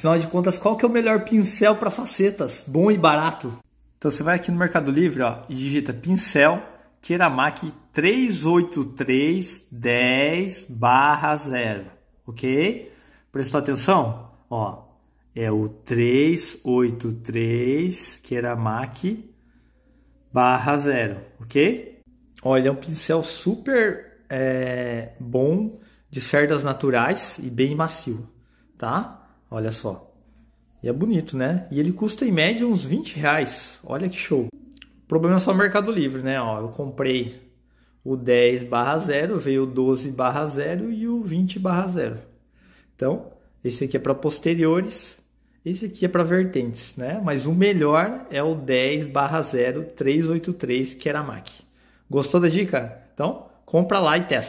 Afinal de contas, qual que é o melhor pincel para facetas, bom e barato? Então você vai aqui no Mercado Livre ó, e digita pincel Keramaki 38310 barra 0, ok? Prestou atenção? Ó, é o 383 Keramaki barra 0, ok? Olha, é um pincel super é, bom de cerdas naturais e bem macio, tá? Olha só. E é bonito, né? E ele custa em média uns 20 reais. Olha que show. O problema é só o Mercado Livre, né? Ó, eu comprei o 10 barra 0, veio o 12 barra 0 e o 20 barra 0. Então, esse aqui é para posteriores, esse aqui é para vertentes, né? Mas o melhor é o 10 barra 0 383 Keramak. Gostou da dica? Então, compra lá e testa.